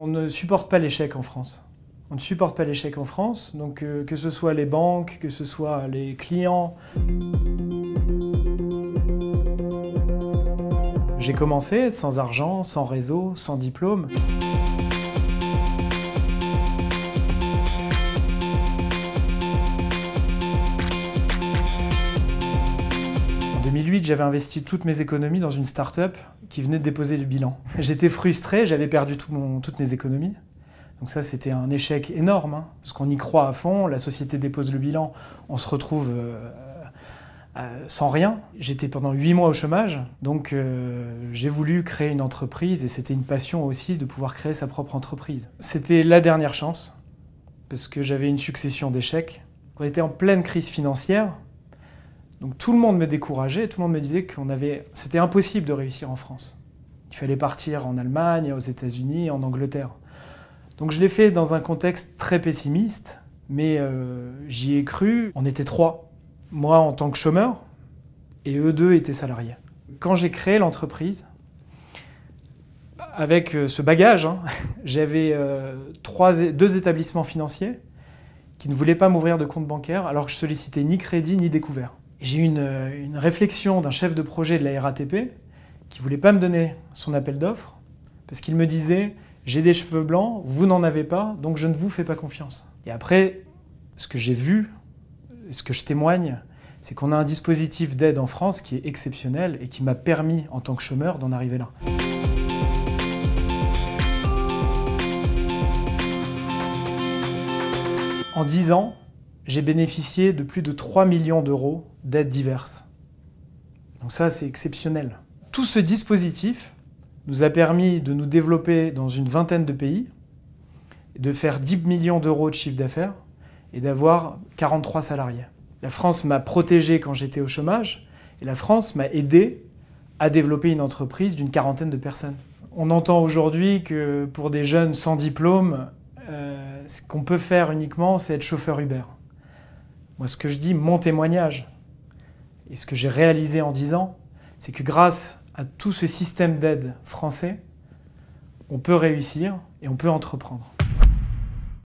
On ne supporte pas l'échec en France. On ne supporte pas l'échec en France, donc euh, que ce soit les banques, que ce soit les clients. J'ai commencé sans argent, sans réseau, sans diplôme. 2008, j'avais investi toutes mes économies dans une start-up qui venait de déposer le bilan. J'étais frustré, j'avais perdu toutes mes économies. Donc ça, c'était un échec énorme, hein, parce qu'on y croit à fond, la société dépose le bilan, on se retrouve euh, euh, sans rien. J'étais pendant huit mois au chômage, donc euh, j'ai voulu créer une entreprise, et c'était une passion aussi de pouvoir créer sa propre entreprise. C'était la dernière chance, parce que j'avais une succession d'échecs. On était en pleine crise financière, donc tout le monde me décourageait, tout le monde me disait qu'on avait, c'était impossible de réussir en France. Il fallait partir en Allemagne, aux États-Unis, en Angleterre. Donc je l'ai fait dans un contexte très pessimiste, mais euh, j'y ai cru. On était trois, moi en tant que chômeur, et eux deux étaient salariés. Quand j'ai créé l'entreprise, avec euh, ce bagage, hein, j'avais euh, deux établissements financiers qui ne voulaient pas m'ouvrir de compte bancaire alors que je sollicitais ni crédit ni découvert. J'ai eu une, réflexion d'un chef de projet de la RATP qui voulait pas me donner son appel d'offres parce qu'il me disait j'ai des cheveux blancs, vous n'en avez pas, donc je ne vous fais pas confiance. Et après, ce que j'ai vu, ce que je témoigne, c'est qu'on a un dispositif d'aide en France qui est exceptionnel et qui m'a permis, en tant que chômeur, d'en arriver là. En 10 ans, j'ai bénéficié de plus de 3 millions d'euros d'aides diverses. Donc ça, c'est exceptionnel. Tout ce dispositif nous a permis de nous développer dans une vingtaine de pays, de faire 10 millions d'euros de chiffre d'affaires et d'avoir 43 salariés. La France m'a protégé quand j'étais au chômage et la France m'a aidé à développer une entreprise d'une quarantaine de personnes. On entend aujourd'hui que pour des jeunes sans diplôme, euh, ce qu'on peut faire uniquement, c'est être chauffeur Uber. Moi, ce que je dis, mon témoignage, et ce que j'ai réalisé en 10 ans, c'est que grâce à tout ce système d'aide français, on peut réussir et on peut entreprendre.